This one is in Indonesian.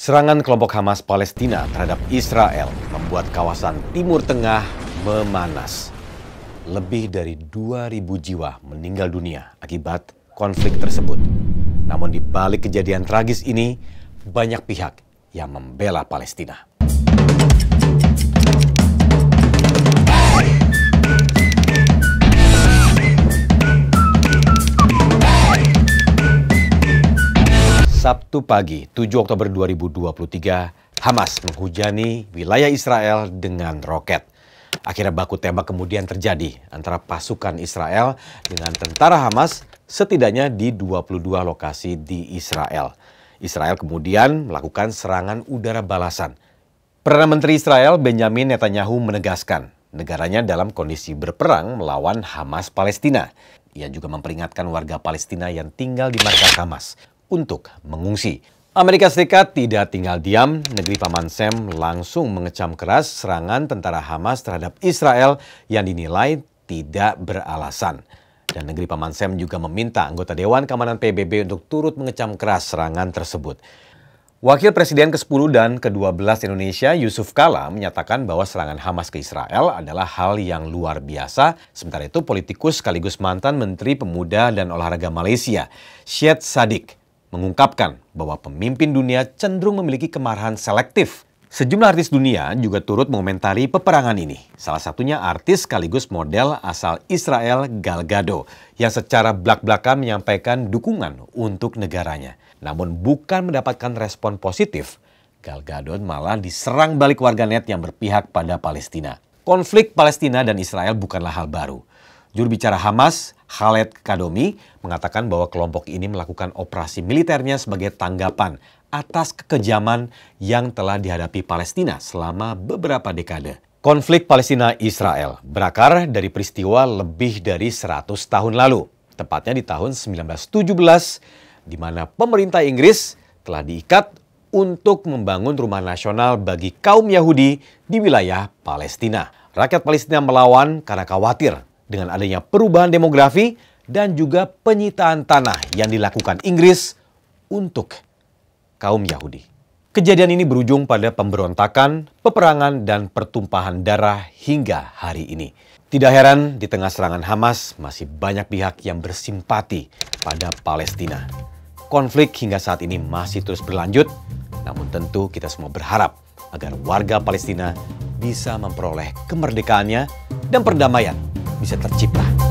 Serangan kelompok Hamas Palestina terhadap Israel membuat kawasan Timur Tengah memanas. Lebih dari 2.000 jiwa meninggal dunia akibat konflik tersebut. Namun di balik kejadian tragis ini, banyak pihak yang membela Palestina. Sabtu pagi 7 Oktober 2023, Hamas menghujani wilayah Israel dengan roket. Akhirnya baku tembak kemudian terjadi antara pasukan Israel dengan tentara Hamas setidaknya di 22 lokasi di Israel. Israel kemudian melakukan serangan udara balasan. Perdana Menteri Israel Benjamin Netanyahu menegaskan negaranya dalam kondisi berperang melawan Hamas Palestina. Ia juga memperingatkan warga Palestina yang tinggal di markas Hamas untuk mengungsi. Amerika Serikat tidak tinggal diam, negeri Paman Sam langsung mengecam keras serangan tentara Hamas terhadap Israel yang dinilai tidak beralasan. Dan negeri Paman Sam juga meminta anggota Dewan Keamanan PBB untuk turut mengecam keras serangan tersebut. Wakil Presiden ke-10 dan ke-12 Indonesia Yusuf Kala menyatakan bahwa serangan Hamas ke Israel adalah hal yang luar biasa. Sementara itu politikus sekaligus mantan Menteri Pemuda dan Olahraga Malaysia, Syed Sadik, mengungkapkan bahwa pemimpin dunia cenderung memiliki kemarahan selektif. Sejumlah artis dunia juga turut mengomentari peperangan ini. Salah satunya artis sekaligus model asal Israel Gal Gadot yang secara belak-belakan menyampaikan dukungan untuk negaranya. Namun bukan mendapatkan respon positif, Gal Gadot malah diserang balik warganet yang berpihak pada Palestina. Konflik Palestina dan Israel bukanlah hal baru. Juru bicara Hamas, Khaled Kadomi mengatakan bahwa kelompok ini melakukan operasi militernya sebagai tanggapan atas kekejaman yang telah dihadapi Palestina selama beberapa dekade. Konflik Palestina-Israel berakar dari peristiwa lebih dari 100 tahun lalu, tepatnya di tahun 1917, di mana pemerintah Inggris telah diikat untuk membangun rumah nasional bagi kaum Yahudi di wilayah Palestina. Rakyat Palestina melawan karena khawatir dengan adanya perubahan demografi dan juga penyitaan tanah yang dilakukan Inggris untuk kaum Yahudi. Kejadian ini berujung pada pemberontakan, peperangan, dan pertumpahan darah hingga hari ini. Tidak heran di tengah serangan Hamas masih banyak pihak yang bersimpati pada Palestina. Konflik hingga saat ini masih terus berlanjut, namun tentu kita semua berharap agar warga Palestina bisa memperoleh kemerdekaannya dan perdamaian bisa tercipta.